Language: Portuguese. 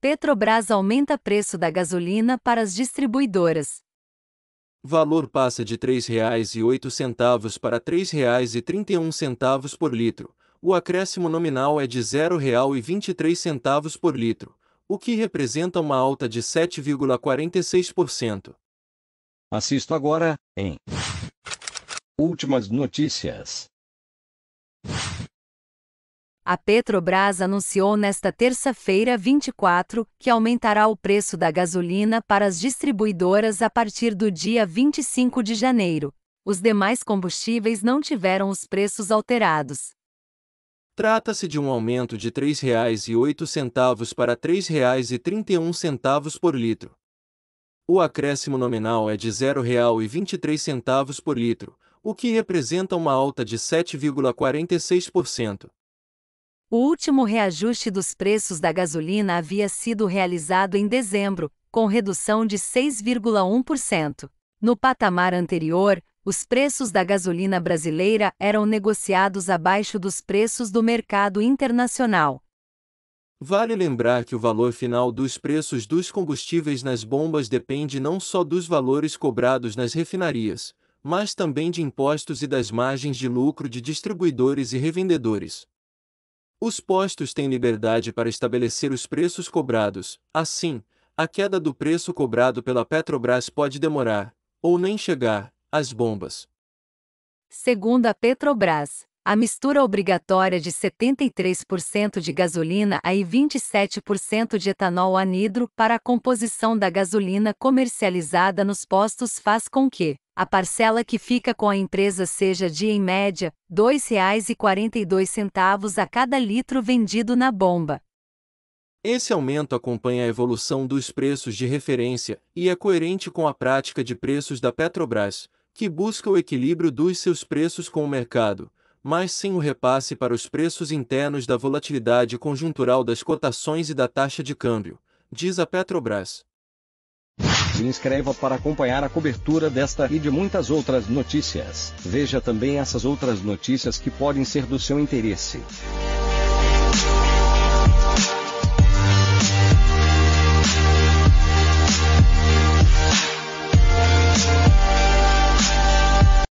Petrobras aumenta preço da gasolina para as distribuidoras. Valor passa de R$ 3,08 para R$ 3,31 por litro. O acréscimo nominal é de R$ 0,23 por litro, o que representa uma alta de 7,46%. Assisto agora em Últimas notícias. A Petrobras anunciou nesta terça-feira 24 que aumentará o preço da gasolina para as distribuidoras a partir do dia 25 de janeiro. Os demais combustíveis não tiveram os preços alterados. Trata-se de um aumento de R$ 3,08 para R$ 3,31 por litro. O acréscimo nominal é de R$ 0,23 por litro, o que representa uma alta de 7,46%. O último reajuste dos preços da gasolina havia sido realizado em dezembro, com redução de 6,1%. No patamar anterior, os preços da gasolina brasileira eram negociados abaixo dos preços do mercado internacional. Vale lembrar que o valor final dos preços dos combustíveis nas bombas depende não só dos valores cobrados nas refinarias, mas também de impostos e das margens de lucro de distribuidores e revendedores. Os postos têm liberdade para estabelecer os preços cobrados, assim, a queda do preço cobrado pela Petrobras pode demorar, ou nem chegar, às bombas. Segundo a Petrobras, a mistura obrigatória de 73% de gasolina a e 27% de etanol anidro para a composição da gasolina comercializada nos postos faz com que a parcela que fica com a empresa seja de, em média, R$ 2,42 a cada litro vendido na bomba. Esse aumento acompanha a evolução dos preços de referência e é coerente com a prática de preços da Petrobras, que busca o equilíbrio dos seus preços com o mercado, mas sem o repasse para os preços internos da volatilidade conjuntural das cotações e da taxa de câmbio, diz a Petrobras. Se inscreva para acompanhar a cobertura desta e de muitas outras notícias. Veja também essas outras notícias que podem ser do seu interesse.